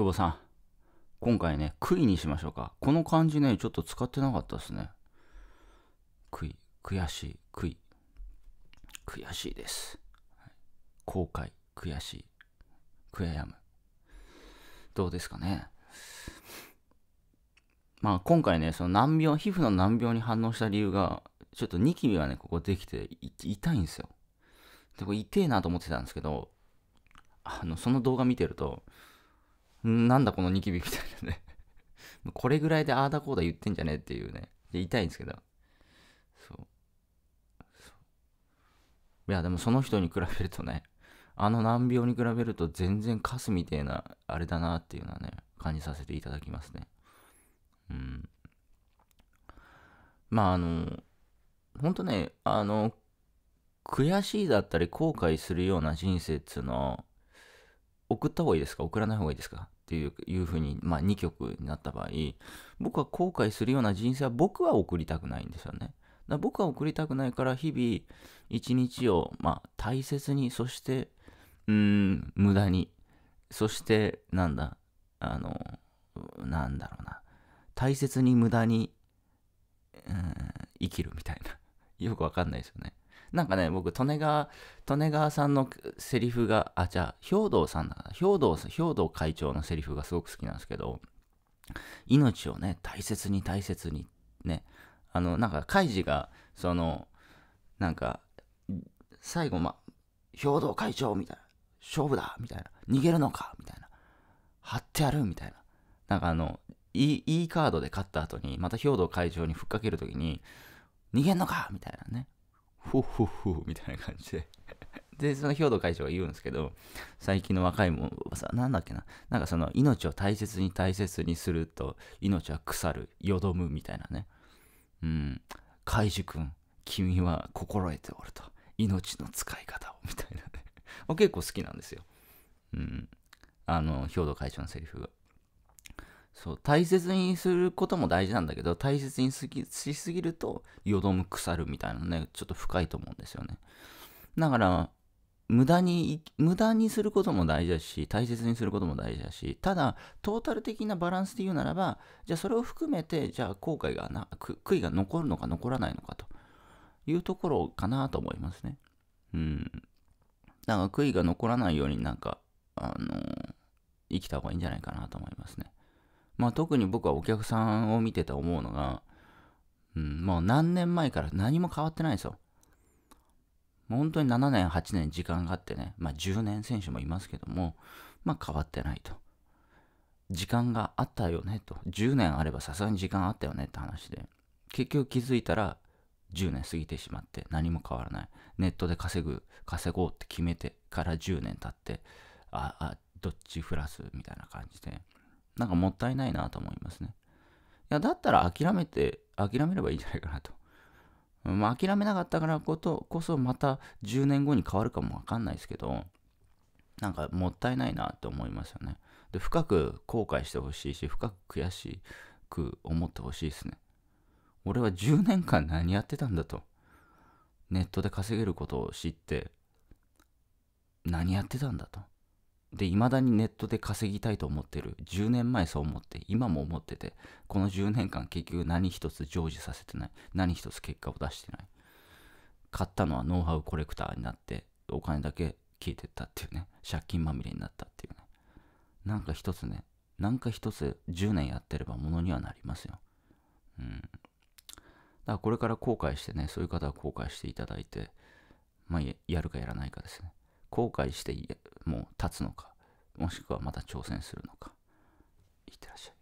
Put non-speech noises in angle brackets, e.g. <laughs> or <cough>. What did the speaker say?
久保さん。今回ね、悔いにしましょうか。この漢字ね、ちょっと使ってなかったですね。悔い、悔しい、悔い。悔しいです。後悔、悔しい、悔やむ。どうですかね。まあ今回ね、その難病、皮膚の難病に反応した理由が、ちょっとニキビがね、ここできて痛いんですよ。で、これ痛えなと思ってたんですけど、あの、その動画見てると、なんだこのニキビみたいなね <laughs> これぐらいでああだこうだ言ってんじゃねえっていうね。で痛いんですけど。そう。いや、でもその人に比べるとね、あの難病に比べると全然カスみてえな、あれだなっていうのはね、感じさせていただきますね。うん。まああの、ほんとね、あの、悔しいだったり後悔するような人生っつうのは、送った方がいいですか送らない方がいいですかっていういうふうに、まあ、2曲になった場合僕は後悔するような人生は僕は送りたくないんですよね。だから僕は送りたくないから日々一日を、まあ、大切にそしてうん無駄にそしてなんだあのなんだろうな大切に無駄にうん生きるみたいなよくわかんないですよね。なんかね、僕、利根川、利根川さんのセリフが、あ、じゃあ、兵道さんだな、兵道、兵道会長のセリフがすごく好きなんですけど、命をね、大切に大切に、ね、あの、なんか、カイジが、その、なんか、最後、ま、兵道会長みたいな、勝負だみたいな、逃げるのかみたいな、張ってやるみたいな、なんかあの、いいカードで勝った後に、また兵道会長にふっかけるときに、逃げんのかみたいなね。ふっふふみたいな感じで <laughs> で、その兵頭会長が言うんですけど、最近の若いもんはさ、なんだっけな、なんかその命を大切に大切にすると、命は腐る、よどむみたいなね。うん、カイジ君、君は心得ておると、命の使い方を、みたいなね。<laughs> 結構好きなんですよ。うん、あの、兵頭会長のセリフが。そう大切にすることも大事なんだけど大切にしすぎるとよどむ腐るみたいなねちょっと深いと思うんですよねだから無駄に無駄にすることも大事だし大切にすることも大事だしただトータル的なバランスで言うならばじゃあそれを含めてじゃあ後悔がな悔いが残るのか残らないのかというところかなと思いますねうんだから悔いが残らないようになんかあの生きた方がいいんじゃないかなと思いますねまあ、特に僕はお客さんを見てて思うのが、うん、もう何年前から何も変わってないですよ。本当に7年、8年時間があってね、まあ、10年選手もいますけども、まあ、変わってないと。時間があったよねと。10年あればさすがに時間あったよねって話で。結局気づいたら10年過ぎてしまって何も変わらない。ネットで稼ぐ、稼ごうって決めてから10年経って、あ、あ、どっちフラスみたいな感じで。なんかもったいないなと思いますね。いや、だったら諦めて、諦めればいいんじゃないかなと。まあ、諦めなかったからことこそまた10年後に変わるかもわかんないですけど、なんかもったいないなって思いますよね。で、深く後悔してほしいし、深く悔しく思ってほしいですね。俺は10年間何やってたんだと。ネットで稼げることを知って、何やってたんだと。で、未だにネットで稼ぎたいと思ってる。10年前そう思って、今も思ってて、この10年間結局何一つ成就させてない。何一つ結果を出してない。買ったのはノウハウコレクターになって、お金だけ消えてったっていうね。借金まみれになったっていうね。なんか一つね、なんか一つ10年やってればものにはなりますよ。うん。だからこれから後悔してね、そういう方は後悔していただいて、まあ、やるかやらないかですね。後悔してもう立つのかもしくはまた挑戦するのかいってらっしゃい